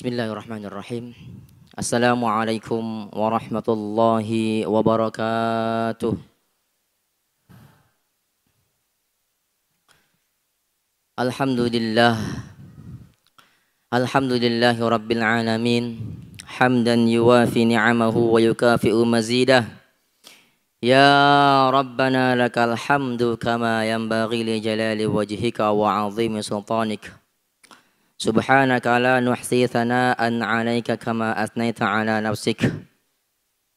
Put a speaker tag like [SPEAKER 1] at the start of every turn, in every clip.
[SPEAKER 1] Bismillahirrahmanirrahim. Assalamualaikum warahmatullahi wabarakatuh. Alhamdulillah. Alhamdulillahi rabbil alamin. Hamdan yuwafi ni'amahu wa yukafi'u mazidah. Ya Rabbana lakal hamdu kama yanbaghi li jalali wajhika wa 'azimi sultanika. سبحانك لا نحصي ثناء عليك كما أثنيت على نفسك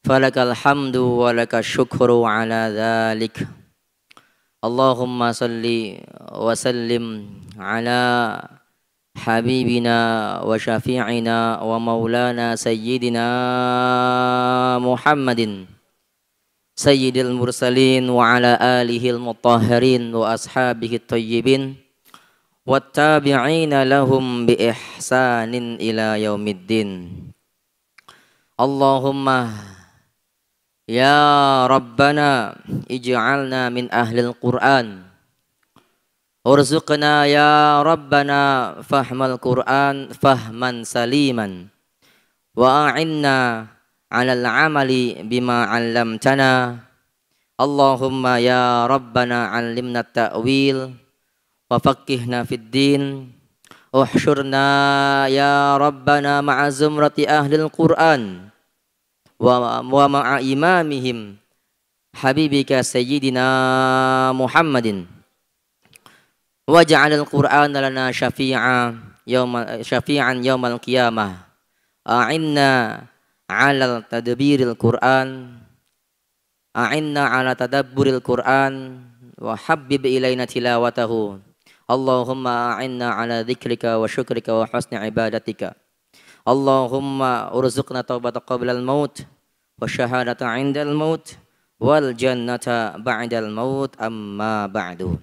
[SPEAKER 1] فلك الحمد ولك الشكر على ذلك اللهم صل وسلم على حبيبنا وشفيعنا ومولانا سيدنا محمد سيد المرسلين وعلى آله المطهرين وأصحابه الطيبين والتابعين لهم بإحسان إلى يوم الدين اللهم يا ربنا اجعلنا من أهل القرآن ارزقنا يا ربنا فهم القرآن فهما سليما وأعنا على العمل بما علمتنا اللهم يا ربنا علمنا التأويل وفقهنا في الدين احشرنا يا ربنا مع زمرة أهل القرآن ومع إمامهم حبيبك سيدنا محمد واجعل القرآن لنا شفيعا يوم شفيعا يوم القيامة أعنا على تدبير القرآن أعنا على تدبر القرآن وحبب إلينا تلاوته Allahumma a'inna ala dzikrika wa syukrika wa husni ibadatika. Allahumma urzuqna taubata qabla al-maut wa syahadata 'inda al-maut wal jannata ba'da al-maut amma ba'du.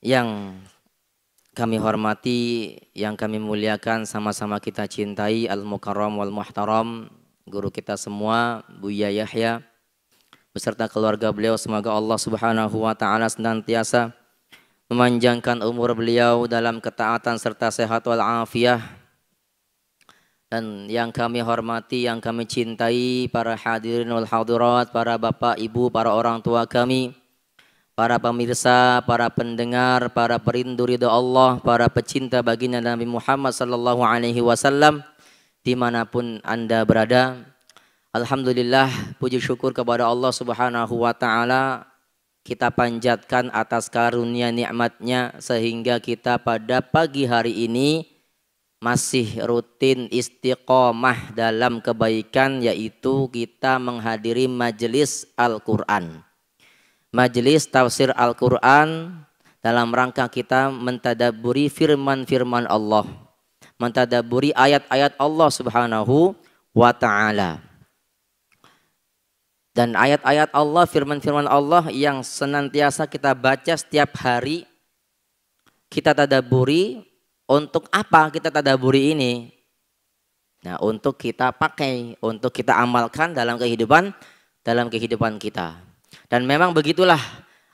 [SPEAKER 1] Yang kami hormati, yang kami muliakan, sama-sama kita cintai al-mukarram wal muhtaram, guru kita semua, Buya Yahya, beserta keluarga beliau semoga Allah Subhanahu wa taala senantiasa memanjangkan umur beliau dalam ketaatan serta sehat wal afiah. Dan yang kami hormati, yang kami cintai, para hadirin wal hadirat, para bapak, ibu, para orang tua kami, para pemirsa, para pendengar, para perindu ridha Allah, para pecinta baginda Nabi Muhammad sallallahu alaihi wasallam dimanapun Anda berada. Alhamdulillah puji syukur kepada Allah Subhanahu wa taala kita panjatkan atas karunia nikmatnya sehingga kita pada pagi hari ini masih rutin istiqomah dalam kebaikan yaitu kita menghadiri majelis Al-Qur'an. Majelis tafsir Al-Qur'an dalam rangka kita mentadaburi firman-firman Allah, mentadaburi ayat-ayat Allah Subhanahu wa taala. Dan ayat-ayat Allah, firman-firman Allah yang senantiasa kita baca setiap hari, kita tadaburi untuk apa kita tadaburi ini? Nah, untuk kita pakai, untuk kita amalkan dalam kehidupan dalam kehidupan kita. Dan memang begitulah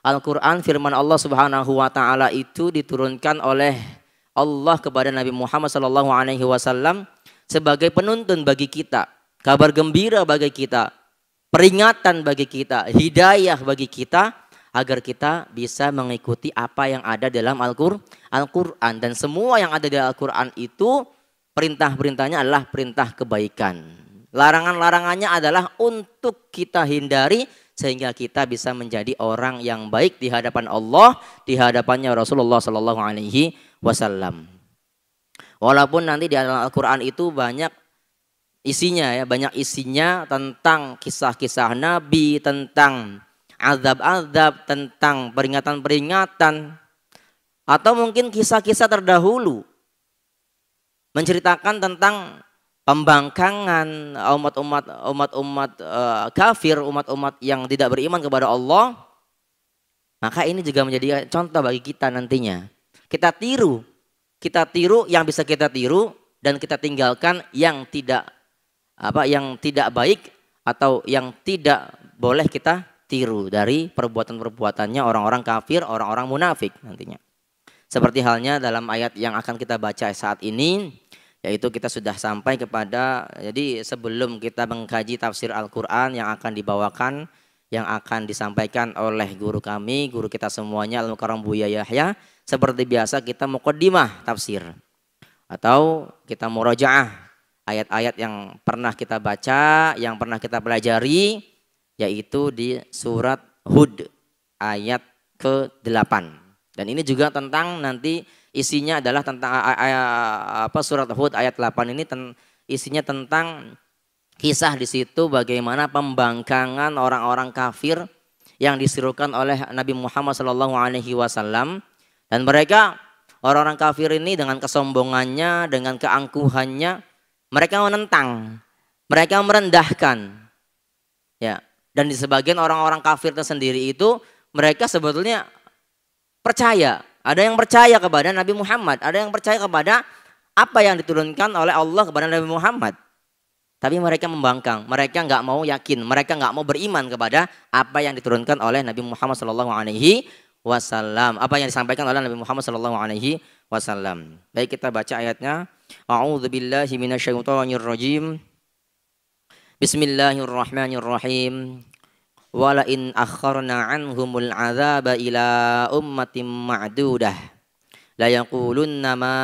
[SPEAKER 1] Al-Qur'an firman Allah Subhanahu wa taala itu diturunkan oleh Allah kepada Nabi Muhammad SAW sebagai penuntun bagi kita, kabar gembira bagi kita, peringatan bagi kita, hidayah bagi kita agar kita bisa mengikuti apa yang ada dalam Al-Qur'an dan semua yang ada di Al-Qur'an itu perintah-perintahnya adalah perintah kebaikan. Larangan-larangannya adalah untuk kita hindari sehingga kita bisa menjadi orang yang baik di hadapan Allah, di hadapannya Rasulullah Shallallahu alaihi wasallam. Walaupun nanti di Al-Qur'an itu banyak isinya ya banyak isinya tentang kisah-kisah nabi tentang azab-azab tentang peringatan-peringatan atau mungkin kisah-kisah terdahulu menceritakan tentang pembangkangan umat-umat umat-umat uh, kafir umat-umat yang tidak beriman kepada Allah maka ini juga menjadi contoh bagi kita nantinya kita tiru kita tiru yang bisa kita tiru dan kita tinggalkan yang tidak apa yang tidak baik atau yang tidak boleh kita tiru dari perbuatan-perbuatannya orang-orang kafir, orang-orang munafik nantinya. Seperti halnya dalam ayat yang akan kita baca saat ini, yaitu kita sudah sampai kepada, jadi sebelum kita mengkaji tafsir Al-Quran yang akan dibawakan, yang akan disampaikan oleh guru kami, guru kita semuanya, Al-Mukarram Buya Yahya, seperti biasa kita mau mukaddimah tafsir. Atau kita mau rojaah ayat-ayat yang pernah kita baca, yang pernah kita pelajari, yaitu di surat Hud ayat ke-8. Dan ini juga tentang nanti isinya adalah tentang apa surat Hud ayat 8 ini ten, isinya tentang kisah di situ bagaimana pembangkangan orang-orang kafir yang disuruhkan oleh Nabi Muhammad Shallallahu Alaihi Wasallam dan mereka orang-orang kafir ini dengan kesombongannya dengan keangkuhannya mereka menentang, mereka merendahkan. Ya, dan di sebagian orang-orang kafir tersendiri itu mereka sebetulnya percaya. Ada yang percaya kepada Nabi Muhammad, ada yang percaya kepada apa yang diturunkan oleh Allah kepada Nabi Muhammad. Tapi mereka membangkang, mereka nggak mau yakin, mereka nggak mau beriman kepada apa yang diturunkan oleh Nabi Muhammad Shallallahu Alaihi Wasallam. Apa yang disampaikan oleh Nabi Muhammad Shallallahu Alaihi Wasallam. Baik kita baca ayatnya. أعوذ بالله من الشيطان الرجيم بسم الله الرحمن الرحيم ولئن أخرنا عنهم العذاب إلى أمة معدودة ليقولن ما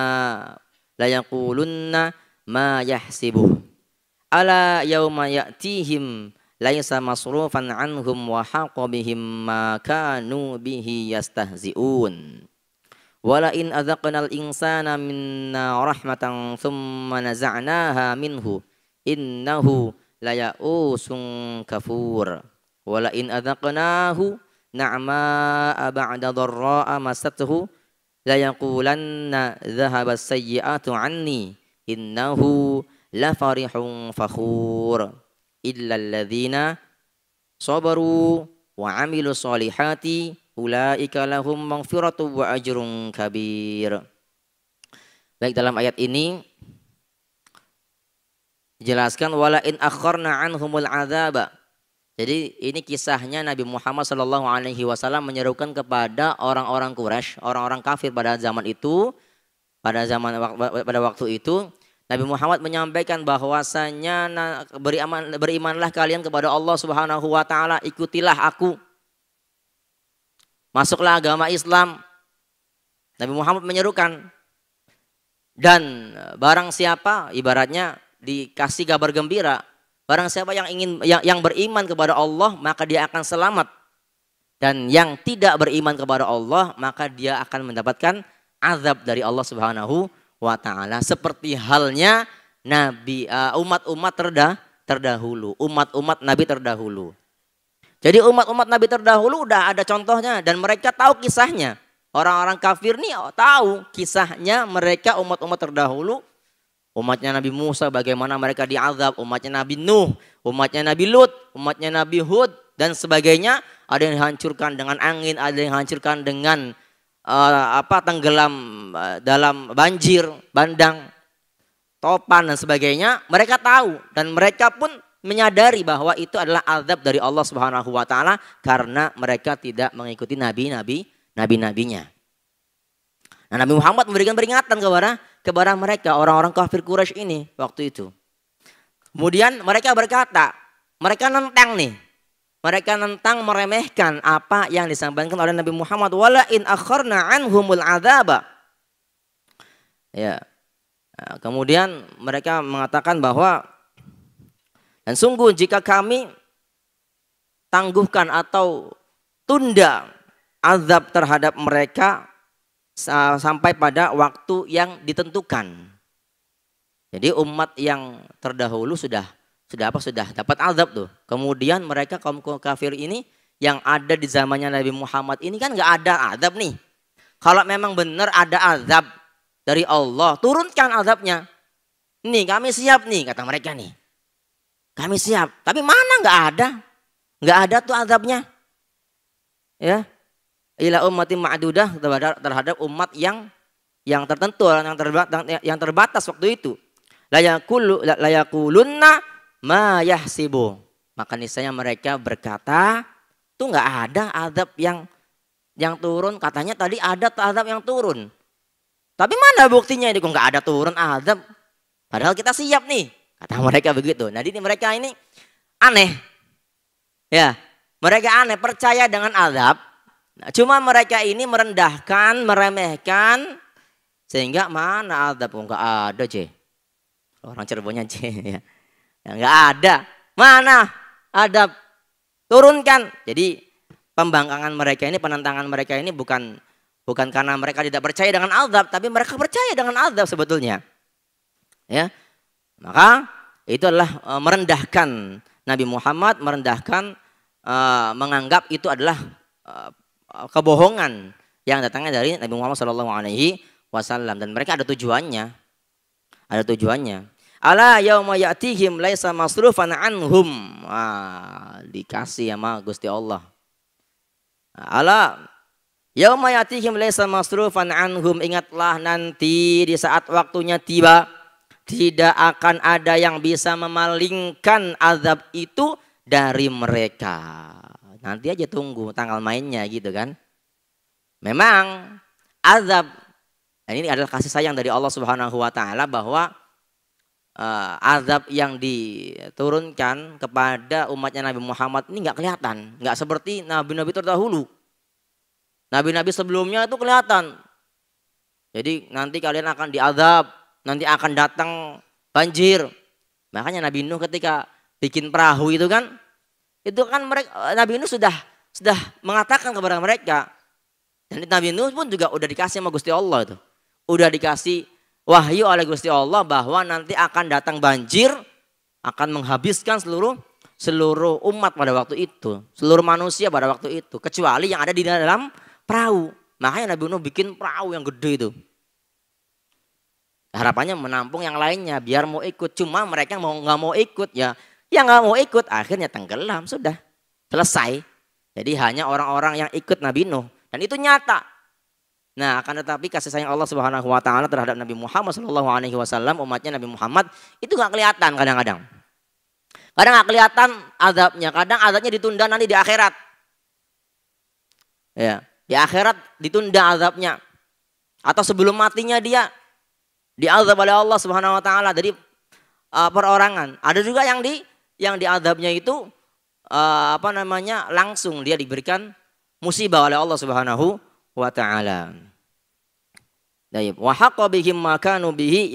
[SPEAKER 1] ليقولن ما يحسبه ألا يوم يأتيهم ليس مصروفا عنهم وحق بهم ما كانوا به يستهزئون ولئن أذقنا الإنسان منا رحمة ثم نزعناها منه إنه ليئوس كفور ولئن أذقناه نعماء بعد ضراء مسته ليقولن ذهب السيئات عني إنه لفرح فخور إلا الذين صبروا وعملوا الصالحات Ulaika lahum maghfiratu wa ajrun kabir. Baik dalam ayat ini dijelaskan wala in akharna anhumul adzaba. Jadi ini kisahnya Nabi Muhammad Shallallahu Alaihi Wasallam menyerukan kepada orang-orang Quraisy, orang-orang kafir pada zaman itu, pada zaman pada waktu itu Nabi Muhammad menyampaikan bahwasanya beriman, berimanlah kalian kepada Allah Subhanahu wa taala, ikutilah aku. Masuklah agama Islam. Nabi Muhammad menyerukan. Dan barang siapa ibaratnya dikasih kabar gembira, barang siapa yang ingin yang, yang beriman kepada Allah, maka dia akan selamat. Dan yang tidak beriman kepada Allah, maka dia akan mendapatkan azab dari Allah Subhanahu wa taala seperti halnya nabi eh, umat-umat terdah terdahulu, umat-umat nabi terdahulu. Jadi umat-umat Nabi terdahulu udah ada contohnya dan mereka tahu kisahnya. Orang-orang kafir nih oh, tahu kisahnya mereka umat-umat terdahulu. Umatnya Nabi Musa bagaimana mereka diazab, umatnya Nabi Nuh, umatnya Nabi Lut, umatnya Nabi Hud dan sebagainya. Ada yang dihancurkan dengan angin, ada yang dihancurkan dengan uh, apa tenggelam uh, dalam banjir, bandang, topan dan sebagainya. Mereka tahu dan mereka pun menyadari bahwa itu adalah azab dari Allah Subhanahu wa taala karena mereka tidak mengikuti nabi-nabi nabi-nabinya. Nah, Nabi Muhammad memberikan peringatan kepada kepada mereka orang-orang kafir Quraisy ini waktu itu. Kemudian mereka berkata, mereka nentang nih. Mereka nentang meremehkan apa yang disampaikan oleh Nabi Muhammad wala in akharna anhumul azaba. Ya. Nah, kemudian mereka mengatakan bahwa dan sungguh jika kami tangguhkan atau tunda azab terhadap mereka sampai pada waktu yang ditentukan. Jadi umat yang terdahulu sudah sudah apa sudah dapat azab tuh. Kemudian mereka kaum kafir ini yang ada di zamannya Nabi Muhammad ini kan nggak ada azab nih. Kalau memang benar ada azab dari Allah, turunkan azabnya. Nih kami siap nih kata mereka nih. Kami siap. Tapi mana nggak ada? Nggak ada tuh azabnya. Ya. Ila ummati ma'dudah terhadap umat yang yang tertentu yang terbatas yang terbatas waktu itu. Layakulu layakulunna ma yahsibu. Maka nisanya mereka berkata, tuh nggak ada azab yang yang turun. Katanya tadi ada azab yang turun. Tapi mana buktinya ini kok nggak ada turun azab? Padahal kita siap nih. Kata mereka begitu. Nah, jadi mereka ini aneh. Ya, mereka aneh percaya dengan azab. Nah, cuma mereka ini merendahkan, meremehkan sehingga mana azab pun oh, enggak ada, C. Orang cerbonya C ya. Enggak ya, ada. Mana adab? Turunkan. Jadi pembangkangan mereka ini, penentangan mereka ini bukan bukan karena mereka tidak percaya dengan azab, tapi mereka percaya dengan azab sebetulnya. Ya. Maka itu adalah e, merendahkan Nabi Muhammad, merendahkan e, menganggap itu adalah e, kebohongan yang datangnya dari Nabi Muhammad Shallallahu Alaihi Wasallam dan mereka ada tujuannya, ada tujuannya. Ala yauma ya'tihim laisa masrufan anhum. Ah, dikasih sama Gusti Allah. Ala yauma ya'tihim laisa masrufan anhum. Ingatlah nanti di saat waktunya tiba tidak akan ada yang bisa memalingkan azab itu dari mereka. Nanti aja tunggu tanggal mainnya gitu kan. Memang azab ini adalah kasih sayang dari Allah Subhanahu wa taala bahwa uh, azab yang diturunkan kepada umatnya Nabi Muhammad ini nggak kelihatan, nggak seperti nabi-nabi terdahulu. Nabi-nabi sebelumnya itu kelihatan. Jadi nanti kalian akan diazab nanti akan datang banjir. Makanya Nabi Nuh ketika bikin perahu itu kan, itu kan mereka Nabi Nuh sudah sudah mengatakan kepada mereka. Dan Nabi Nuh pun juga udah dikasih sama Gusti Allah itu. Udah dikasih wahyu oleh Gusti Allah bahwa nanti akan datang banjir, akan menghabiskan seluruh seluruh umat pada waktu itu, seluruh manusia pada waktu itu, kecuali yang ada di dalam perahu. Makanya Nabi Nuh bikin perahu yang gede itu harapannya menampung yang lainnya biar mau ikut cuma mereka mau nggak mau ikut ya yang nggak mau ikut akhirnya tenggelam sudah selesai jadi hanya orang-orang yang ikut Nabi Nuh dan itu nyata nah akan tetapi kasih sayang Allah Subhanahu Wa Taala terhadap Nabi Muhammad Shallallahu Alaihi Wasallam umatnya Nabi Muhammad itu nggak kelihatan kadang-kadang kadang nggak kelihatan adabnya kadang adabnya ditunda nanti di akhirat ya di akhirat ditunda adabnya atau sebelum matinya dia diadab oleh Allah Subhanahu wa taala dari uh, perorangan. Ada juga yang di yang diadabnya itu uh, apa namanya? langsung dia diberikan musibah oleh Allah Subhanahu wa taala. Baik, wa haqqa makanu bihi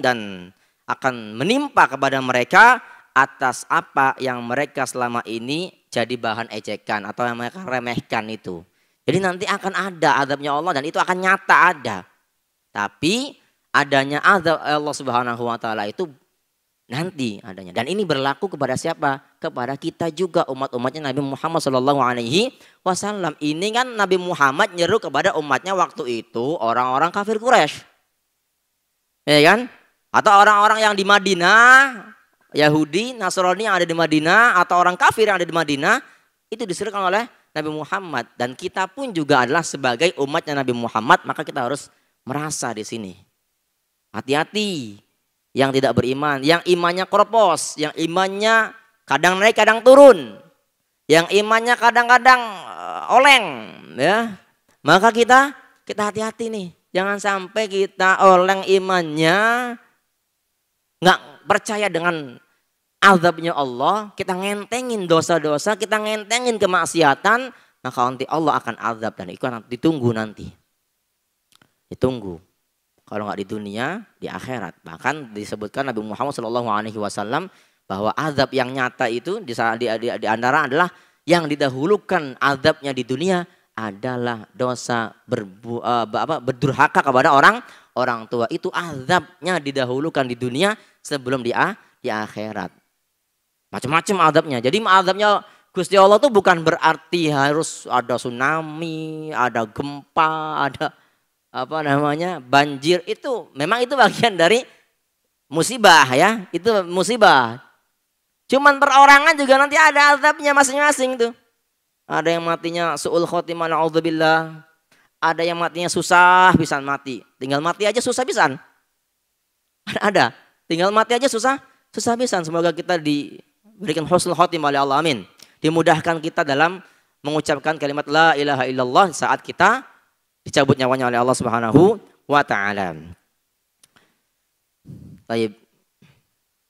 [SPEAKER 1] dan akan menimpa kepada mereka atas apa yang mereka selama ini jadi bahan ejekan atau yang mereka remehkan itu. Jadi nanti akan ada adabnya Allah dan itu akan nyata ada. Tapi adanya azab Allah Subhanahu wa taala itu nanti adanya. Dan ini berlaku kepada siapa? Kepada kita juga umat-umatnya Nabi Muhammad Shallallahu alaihi wasallam. Ini kan Nabi Muhammad nyeru kepada umatnya waktu itu orang-orang kafir Quraisy. Ya kan? Atau orang-orang yang di Madinah, Yahudi, Nasrani yang ada di Madinah atau orang kafir yang ada di Madinah itu diserukan oleh Nabi Muhammad dan kita pun juga adalah sebagai umatnya Nabi Muhammad maka kita harus merasa di sini Hati-hati yang tidak beriman, yang imannya kropos, yang imannya kadang naik kadang turun, yang imannya kadang-kadang eh, oleng, ya. Maka kita kita hati-hati nih, jangan sampai kita oleng imannya, nggak percaya dengan azabnya Allah, kita ngentengin dosa-dosa, kita ngentengin kemaksiatan, maka nanti Allah akan azab dan itu akan ditunggu nanti. Ditunggu kalau nggak di dunia di akhirat bahkan disebutkan Nabi Muhammad Shallallahu Alaihi Wasallam bahwa azab yang nyata itu di, di, di, di antara adalah yang didahulukan azabnya di dunia adalah dosa berbu, uh, apa, berdurhaka kepada orang orang tua itu azabnya didahulukan di dunia sebelum di, di akhirat macam-macam azabnya jadi azabnya Gusti Allah itu bukan berarti harus ada tsunami, ada gempa, ada apa namanya banjir itu memang itu bagian dari musibah ya itu musibah cuman perorangan juga nanti ada azabnya masing-masing tuh ada yang matinya suul khotimah naudzubillah ada yang matinya susah bisa mati tinggal mati aja susah bisa ada tinggal mati aja susah susah bisa semoga kita diberikan husnul khotimah oleh Allah amin dimudahkan kita dalam mengucapkan kalimat la ilaha illallah saat kita dicabut nyawanya oleh Allah Subhanahu wa taala. Baik.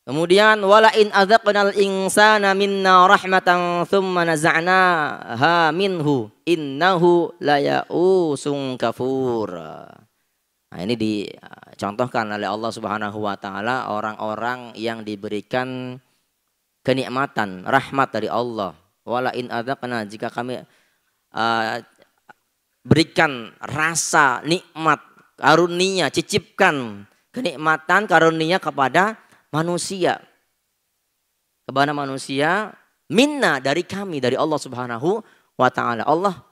[SPEAKER 1] Kemudian wala in adzaqnal insana minna rahmatan thumma naza'naha minhu innahu layausun kafur. Nah, ini dicontohkan oleh Allah Subhanahu wa taala orang-orang yang diberikan kenikmatan, rahmat dari Allah. Wala in adzaqna jika kami uh, berikan rasa nikmat karunia, cicipkan kenikmatan karunia kepada manusia. Kepada manusia minna dari kami dari Allah Subhanahu wa taala. Allah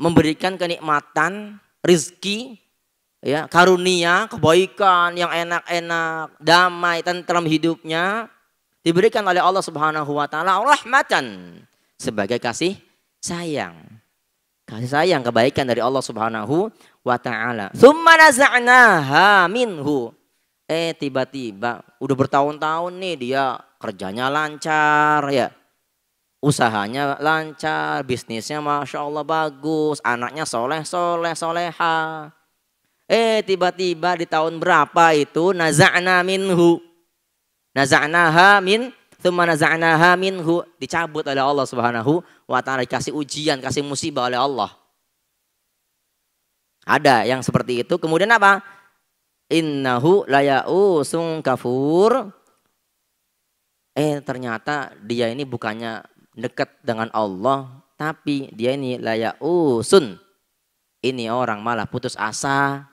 [SPEAKER 1] memberikan kenikmatan, rizki, ya, karunia, kebaikan yang enak-enak, damai, tentram hidupnya diberikan oleh Allah Subhanahu wa taala rahmatan sebagai kasih sayang kasih sayang kebaikan dari Allah Subhanahu wa taala. Tsumma minhu. Eh tiba-tiba udah bertahun-tahun nih dia kerjanya lancar ya. Usahanya lancar, bisnisnya masya Allah bagus, anaknya soleh soleh soleha. Eh tiba-tiba di tahun berapa itu naza'na minhu. Naza'naha min Tsummanaza'naha minhu dicabut oleh Allah Subhanahu wa taala dikasih ujian, kasih musibah oleh Allah. Ada yang seperti itu. Kemudian apa? Innahu laya'usung kafur. Eh ternyata dia ini bukannya dekat dengan Allah, tapi dia ini laya'usun. Ini orang malah putus asa.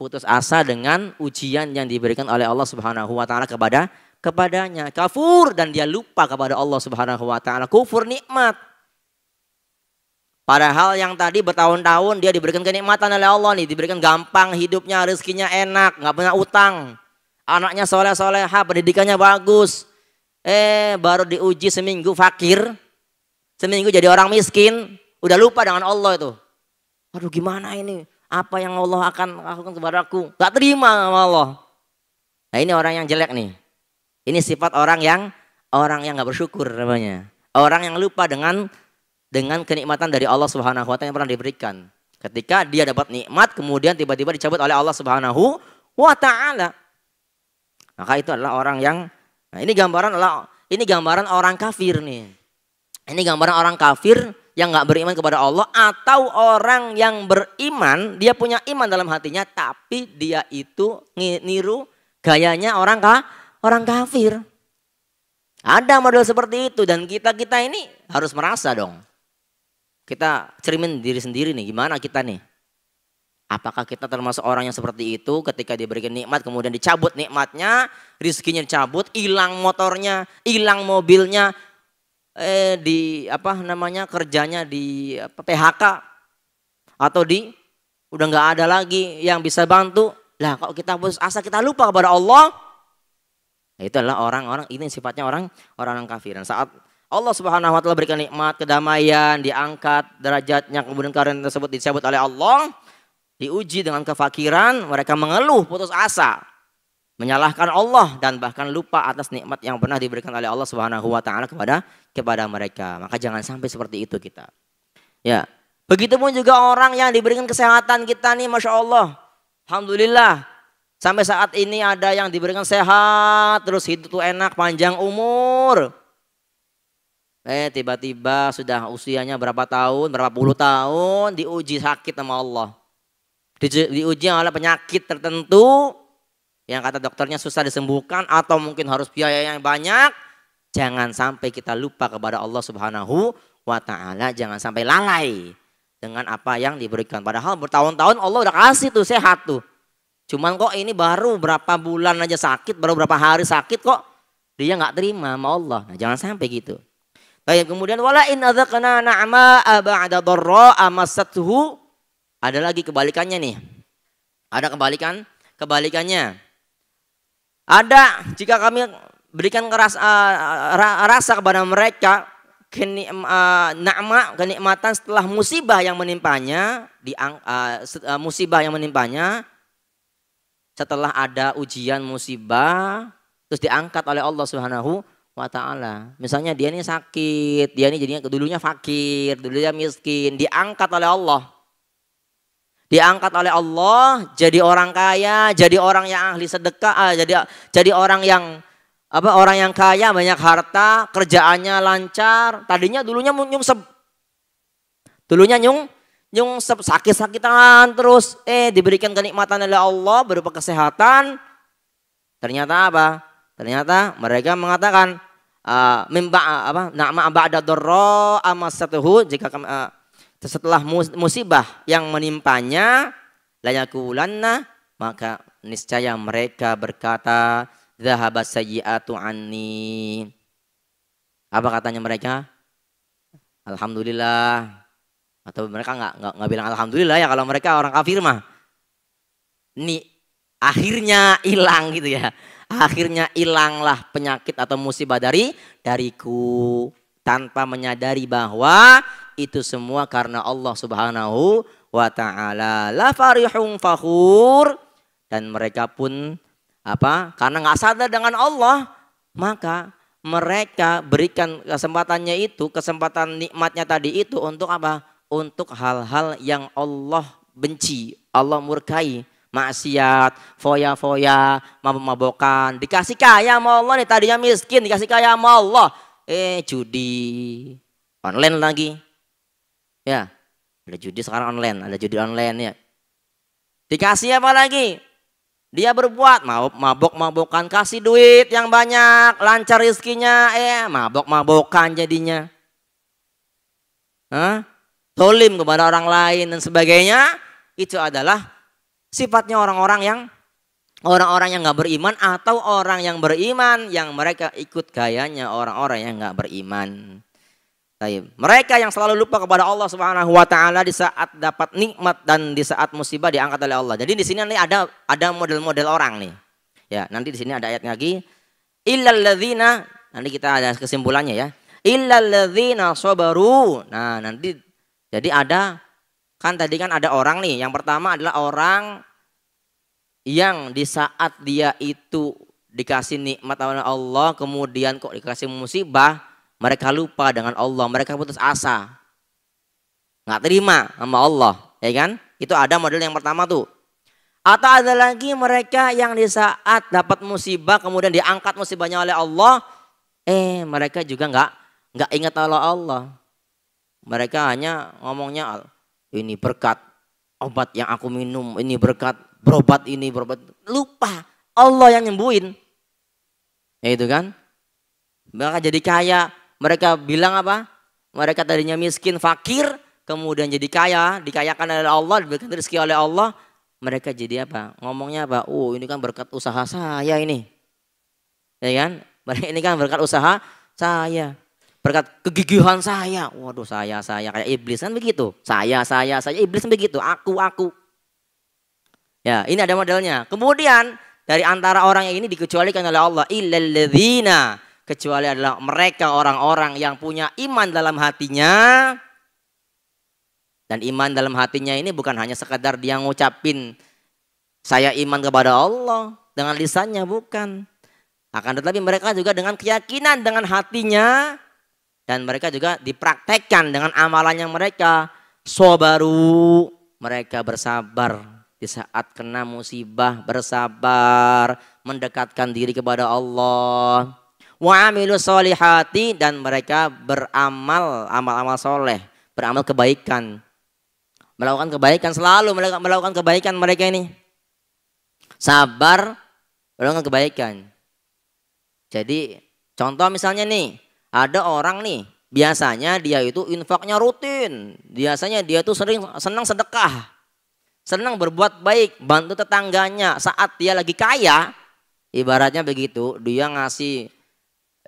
[SPEAKER 1] Putus asa dengan ujian yang diberikan oleh Allah Subhanahu wa taala kepada kepadanya. Kafur dan dia lupa kepada Allah Subhanahu wa taala. Kufur nikmat. Padahal yang tadi bertahun-tahun dia diberikan kenikmatan oleh Allah nih, diberikan gampang hidupnya, rezekinya enak, nggak punya utang. Anaknya soleh-soleha, pendidikannya bagus. Eh, baru diuji seminggu fakir, seminggu jadi orang miskin, udah lupa dengan Allah itu. Aduh gimana ini? Apa yang Allah akan lakukan kepada aku? Gak terima sama Allah. Nah ini orang yang jelek nih. Ini sifat orang yang orang yang nggak bersyukur namanya. Orang yang lupa dengan dengan kenikmatan dari Allah Subhanahu wa taala yang pernah diberikan. Ketika dia dapat nikmat kemudian tiba-tiba dicabut oleh Allah Subhanahu wa taala. Maka itu adalah orang yang nah ini gambaran adalah ini gambaran orang kafir nih. Ini gambaran orang kafir yang nggak beriman kepada Allah atau orang yang beriman dia punya iman dalam hatinya tapi dia itu niru gayanya orang kafir orang kafir. Ada model seperti itu dan kita-kita ini harus merasa dong. Kita cermin diri sendiri nih, gimana kita nih? Apakah kita termasuk orang yang seperti itu ketika diberikan nikmat kemudian dicabut nikmatnya, rizkinya dicabut, hilang motornya, hilang mobilnya, eh, di apa namanya kerjanya di apa, PHK atau di udah nggak ada lagi yang bisa bantu. Lah kalau kita putus asa kita lupa kepada Allah, Ya, itu adalah orang-orang ini sifatnya orang orang kafir. Dan saat Allah Subhanahu wa taala berikan nikmat, kedamaian, diangkat derajatnya kemudian karena tersebut disebut oleh Allah diuji dengan kefakiran, mereka mengeluh, putus asa, menyalahkan Allah dan bahkan lupa atas nikmat yang pernah diberikan oleh Allah Subhanahu wa taala kepada kepada mereka. Maka jangan sampai seperti itu kita. Ya. Begitupun juga orang yang diberikan kesehatan kita nih Masya Allah. Alhamdulillah Sampai saat ini ada yang diberikan sehat, terus hidup tuh enak, panjang umur. Eh tiba-tiba sudah usianya berapa tahun, berapa puluh tahun, diuji sakit sama Allah. Di, diuji oleh penyakit tertentu, yang kata dokternya susah disembuhkan atau mungkin harus biaya yang banyak. Jangan sampai kita lupa kepada Allah subhanahu wa ta'ala, jangan sampai lalai dengan apa yang diberikan. Padahal bertahun-tahun Allah udah kasih tuh sehat tuh Cuman kok ini baru berapa bulan aja sakit, baru berapa hari sakit kok dia nggak terima sama Allah. Nah, jangan sampai gitu. Baik, kemudian wala in adzaqna na'ma ba'da dharra masathu. Ada lagi kebalikannya nih. Ada kebalikan, kebalikannya. Ada jika kami berikan keras, uh, rasa kepada mereka kenik, eh, kenikmatan setelah musibah yang menimpanya, di uh, eh, musibah yang menimpanya, setelah ada ujian musibah terus diangkat oleh Allah Subhanahu wa taala. Misalnya dia ini sakit, dia ini jadinya dulunya fakir, dulunya miskin, diangkat oleh Allah. Diangkat oleh Allah jadi orang kaya, jadi orang yang ahli sedekah, ah, jadi jadi orang yang apa orang yang kaya banyak harta, kerjaannya lancar, tadinya dulunya nyungsep. Dulunya nyung yang sakit-sakitan terus, eh diberikan kenikmatan oleh Allah berupa kesehatan. Ternyata apa? Ternyata mereka mengatakan eh, mimba apa? Nama ba'da darra amasatuhu jika eh, setelah musibah yang menimpanya layakulanna maka niscaya mereka berkata zahabat sayyiatu ani Apa katanya mereka? Alhamdulillah, atau mereka nggak nggak bilang alhamdulillah ya kalau mereka orang kafir mah nih akhirnya hilang gitu ya akhirnya hilanglah penyakit atau musibah dari dariku tanpa menyadari bahwa itu semua karena Allah Subhanahu wa taala la farihum fakhur dan mereka pun apa karena nggak sadar dengan Allah maka mereka berikan kesempatannya itu kesempatan nikmatnya tadi itu untuk apa untuk hal-hal yang Allah benci, Allah murkai, maksiat, foya-foya, mabok-mabokan. Dikasih kaya sama Allah nih, tadinya miskin, dikasih kaya sama Allah. Eh, judi. Online lagi. Ya, ada judi sekarang online, ada judi online ya. Dikasih apa lagi? Dia berbuat mabok-mabokan, kasih duit yang banyak, lancar rizkinya, eh mabok-mabokan jadinya. Hah? tolim kepada orang lain dan sebagainya, itu adalah sifatnya orang-orang yang orang-orang yang nggak beriman atau orang yang beriman yang mereka ikut gayanya orang-orang yang nggak beriman. Mereka yang selalu lupa kepada Allah Subhanahu wa taala di saat dapat nikmat dan di saat musibah diangkat oleh Allah. Jadi di sini nih ada ada model-model orang nih. Ya, nanti di sini ada ayat lagi. Illal nanti kita ada kesimpulannya ya. Illal ladzina sabaru. Nah, nanti jadi ada kan tadi kan ada orang nih. Yang pertama adalah orang yang di saat dia itu dikasih nikmat oleh Allah, kemudian kok dikasih musibah, mereka lupa dengan Allah, mereka putus asa. Nggak terima sama Allah, ya kan? Itu ada model yang pertama tuh. Atau ada lagi mereka yang di saat dapat musibah kemudian diangkat musibahnya oleh Allah, eh mereka juga nggak nggak ingat Allah Allah. Mereka hanya ngomongnya ini berkat obat yang aku minum, ini berkat berobat ini berobat. Lupa Allah yang nyembuhin. Ya itu kan? mereka jadi kaya, mereka bilang apa? Mereka tadinya miskin, fakir, kemudian jadi kaya, dikayakan oleh Allah, diberikan rezeki oleh Allah, mereka jadi apa? Ngomongnya apa? Oh, ini kan berkat usaha saya ini. Ya kan? mereka Ini kan berkat usaha saya. Berkat kegigihan saya. Waduh saya, saya. Kayak iblis kan begitu. Saya, saya, saya. Iblis kan begitu. Aku, aku. Ya ini ada modelnya. Kemudian dari antara orang yang ini dikecualikan oleh Allah. Illalladzina. Kecuali adalah mereka orang-orang yang punya iman dalam hatinya. Dan iman dalam hatinya ini bukan hanya sekadar dia ngucapin saya iman kepada Allah dengan lisannya bukan. Akan tetapi mereka juga dengan keyakinan dengan hatinya dan mereka juga dipraktekkan dengan amalannya mereka. baru mereka bersabar. Di saat kena musibah, bersabar. Mendekatkan diri kepada Allah. Wa solihati, dan mereka beramal, amal-amal soleh. Beramal kebaikan. Melakukan kebaikan, selalu melakukan kebaikan mereka ini. Sabar, melakukan kebaikan. Jadi contoh misalnya nih, ada orang nih, biasanya dia itu infaknya rutin. Biasanya dia tuh sering senang sedekah. Senang berbuat baik, bantu tetangganya. Saat dia lagi kaya, ibaratnya begitu, dia ngasih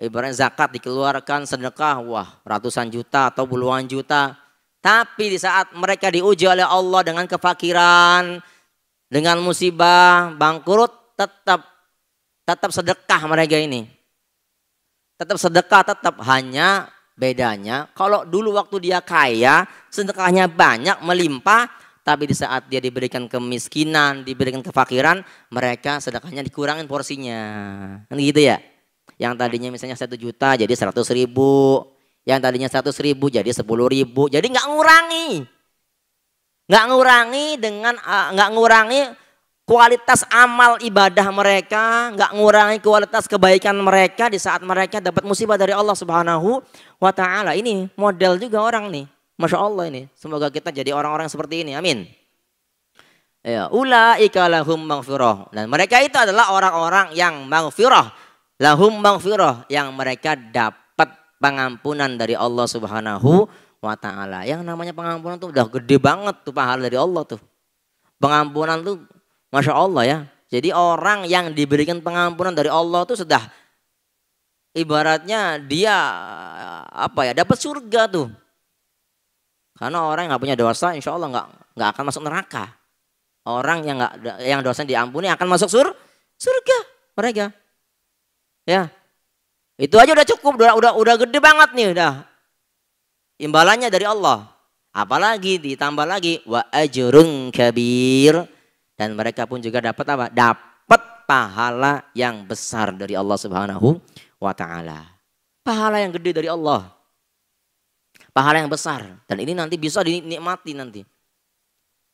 [SPEAKER 1] ibaratnya zakat dikeluarkan sedekah, wah ratusan juta atau puluhan juta. Tapi di saat mereka diuji oleh Allah dengan kefakiran, dengan musibah, bangkrut, tetap tetap sedekah mereka ini. Tetap sedekah tetap hanya bedanya kalau dulu waktu dia kaya sedekahnya banyak melimpah tapi di saat dia diberikan kemiskinan, diberikan kefakiran, mereka sedekahnya dikurangin porsinya. Kan gitu ya. Yang tadinya misalnya satu juta jadi seratus ribu. Yang tadinya seratus ribu jadi sepuluh ribu. Jadi nggak ngurangi. Nggak ngurangi dengan eh, nggak uh, ngurangi kualitas amal ibadah mereka, nggak ngurangi kualitas kebaikan mereka di saat mereka dapat musibah dari Allah Subhanahu wa taala. Ini model juga orang nih. Masya Allah ini. Semoga kita jadi orang-orang seperti ini. Amin. Ya, ulaika lahum maghfirah. Dan mereka itu adalah orang-orang yang maghfirah. Lahum maghfirah yang mereka dapat pengampunan dari Allah Subhanahu wa taala. Yang namanya pengampunan tuh udah gede banget tuh pahala dari Allah tuh. Pengampunan tuh Masya Allah ya. Jadi orang yang diberikan pengampunan dari Allah itu sudah ibaratnya dia apa ya dapat surga tuh. Karena orang yang nggak punya dosa, insya Allah nggak nggak akan masuk neraka. Orang yang nggak yang dosanya diampuni akan masuk sur surga mereka. Ya, itu aja udah cukup, udah udah udah gede banget nih udah. Imbalannya dari Allah. Apalagi ditambah lagi wa ajrun kabir dan mereka pun juga dapat apa? Dapat pahala yang besar dari Allah Subhanahu wa taala. Pahala yang gede dari Allah. Pahala yang besar dan ini nanti bisa dinikmati nanti.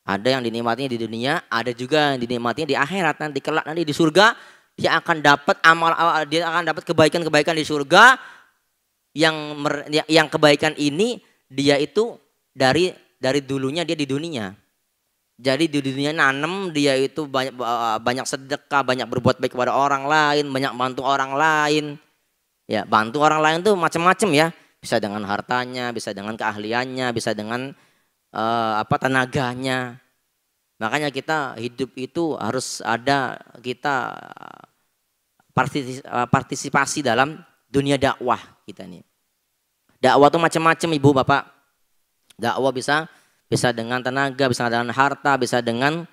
[SPEAKER 1] Ada yang dinikmatinya di dunia, ada juga yang dinikmatinya di akhirat nanti kelak nanti di surga dia akan dapat amal dia akan dapat kebaikan-kebaikan di surga yang yang kebaikan ini dia itu dari dari dulunya dia di dunia jadi di dunia nanem dia itu banyak eh, banyak sedekah, banyak berbuat baik kepada orang lain, banyak bantu orang lain. Ya, bantu orang lain tuh macam-macam ya. Bisa dengan hartanya, bisa dengan keahliannya, bisa dengan uh, apa tenaganya. Makanya kita hidup itu harus ada kita eh, partisipasi dalam dunia dakwah kita nih. Dakwah tuh macam-macam Ibu Bapak. Dakwah bisa bisa dengan tenaga, bisa dengan harta, bisa dengan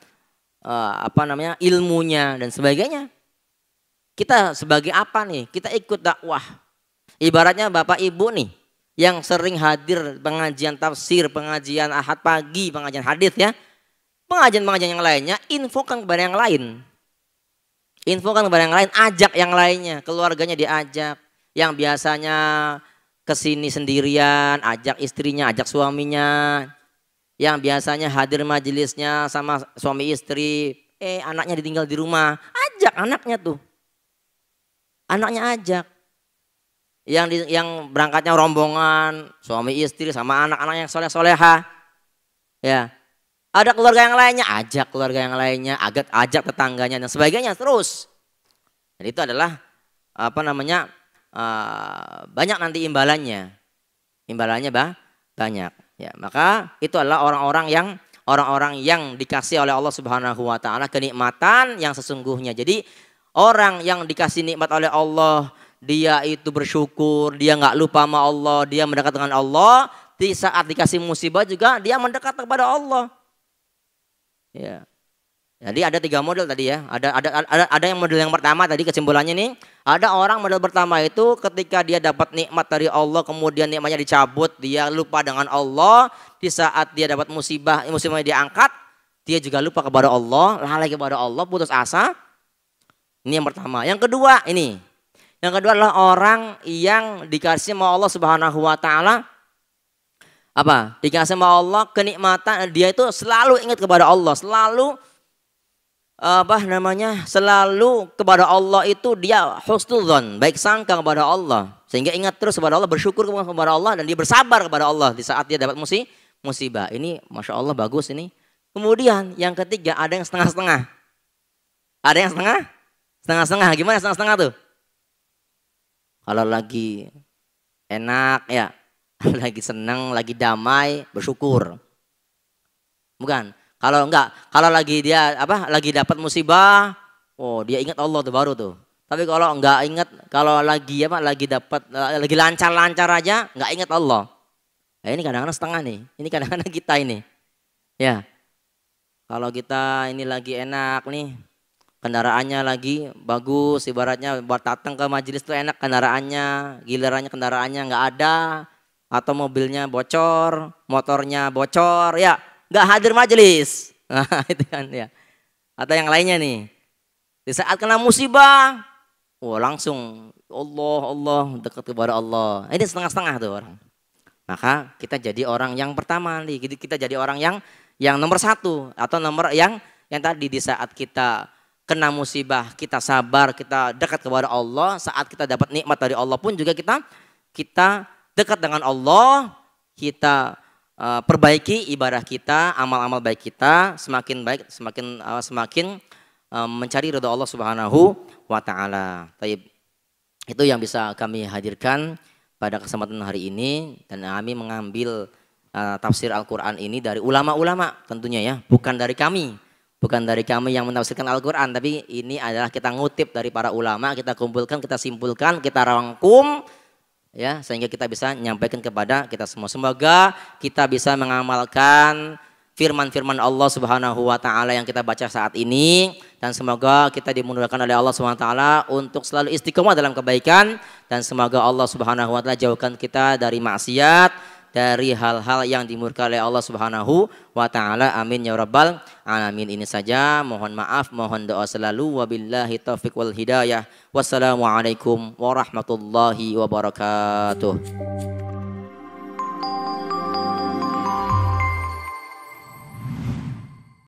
[SPEAKER 1] uh, apa namanya ilmunya dan sebagainya. Kita sebagai apa nih? Kita ikut dakwah. Ibaratnya bapak ibu nih yang sering hadir pengajian tafsir, pengajian ahad pagi, pengajian hadis ya, pengajian-pengajian yang lainnya, infokan kepada yang lain. Infokan kepada yang lain, ajak yang lainnya, keluarganya diajak. Yang biasanya kesini sendirian, ajak istrinya, ajak suaminya, yang biasanya hadir majelisnya sama suami istri, eh anaknya ditinggal di rumah, ajak anaknya tuh. Anaknya ajak. Yang di, yang berangkatnya rombongan, suami istri sama anak-anak yang soleh-soleha. Ya. Ada keluarga yang lainnya, ajak keluarga yang lainnya, agak ajak tetangganya dan sebagainya terus. Dan itu adalah apa namanya? Uh, banyak nanti imbalannya. Imbalannya bah, banyak. Ya, maka itu adalah orang-orang yang orang-orang yang dikasih oleh Allah Subhanahu wa taala kenikmatan yang sesungguhnya. Jadi orang yang dikasih nikmat oleh Allah, dia itu bersyukur, dia nggak lupa sama Allah, dia mendekat dengan Allah. Di saat dikasih musibah juga dia mendekat kepada Allah. Ya. Jadi ada tiga model tadi ya. Ada ada ada ada yang model yang pertama tadi kesimpulannya nih. Ada orang model pertama itu ketika dia dapat nikmat dari Allah kemudian nikmatnya dicabut, dia lupa dengan Allah. Di saat dia dapat musibah, musibahnya diangkat, dia juga lupa kepada Allah, lalai kepada Allah, putus asa. Ini yang pertama. Yang kedua ini. Yang kedua adalah orang yang dikasih sama Allah Subhanahu wa taala apa? Dikasih sama Allah kenikmatan dia itu selalu ingat kepada Allah, selalu apa namanya selalu kepada Allah itu dia don baik sangka kepada Allah sehingga ingat terus kepada Allah bersyukur kepada Allah dan dia bersabar kepada Allah di saat dia dapat musibah ini masya Allah bagus ini kemudian yang ketiga ada yang setengah-setengah ada yang setengah setengah-setengah gimana setengah-setengah tuh kalau lagi enak ya lagi senang lagi damai bersyukur bukan kalau enggak, kalau lagi dia apa lagi dapat musibah, oh dia ingat Allah tuh baru tuh. Tapi kalau enggak ingat, kalau lagi apa lagi dapat eh, lagi lancar-lancar aja, enggak ingat Allah. Nah, ini kadang-kadang setengah nih. Ini kadang-kadang kita ini. Ya. Kalau kita ini lagi enak nih, kendaraannya lagi bagus, ibaratnya buat datang ke majelis tuh enak kendaraannya, gilirannya kendaraannya nggak ada, atau mobilnya bocor, motornya bocor, ya nggak hadir majelis. Nah, itu kan ya. Atau yang lainnya nih. Di saat kena musibah, wah langsung Allah Allah dekat kepada Allah. Ini setengah-setengah tuh orang. Maka kita jadi orang yang pertama nih. Kita jadi orang yang yang nomor satu atau nomor yang yang tadi di saat kita kena musibah, kita sabar, kita dekat kepada Allah. Saat kita dapat nikmat dari Allah pun juga kita kita dekat dengan Allah, kita Eh, perbaiki ibadah kita, amal-amal baik kita semakin baik, semakin uh, semakin uh, mencari ridha Allah Subhanahu wa taala. Baik. Itu yang bisa kami hadirkan pada kesempatan hari ini dan kami mengambil uh, tafsir Al-Qur'an ini dari ulama-ulama tentunya ya, bukan dari kami. Bukan dari kami yang menafsirkan Al-Quran, tapi ini adalah kita ngutip dari para ulama, kita kumpulkan, kita simpulkan, kita rangkum, ya sehingga kita bisa menyampaikan kepada kita semua. Semoga kita bisa mengamalkan firman-firman Allah Subhanahu wa taala yang kita baca saat ini dan semoga kita dimudahkan oleh Allah Subhanahu wa taala untuk selalu istiqomah dalam kebaikan dan semoga Allah Subhanahu wa taala jauhkan kita dari maksiat dari hal-hal yang dimurkai oleh Allah Subhanahu wa taala. Amin ya rabbal alamin. Ini saja mohon maaf, mohon doa selalu wabillahi taufik wal hidayah. Wassalamualaikum warahmatullahi wabarakatuh.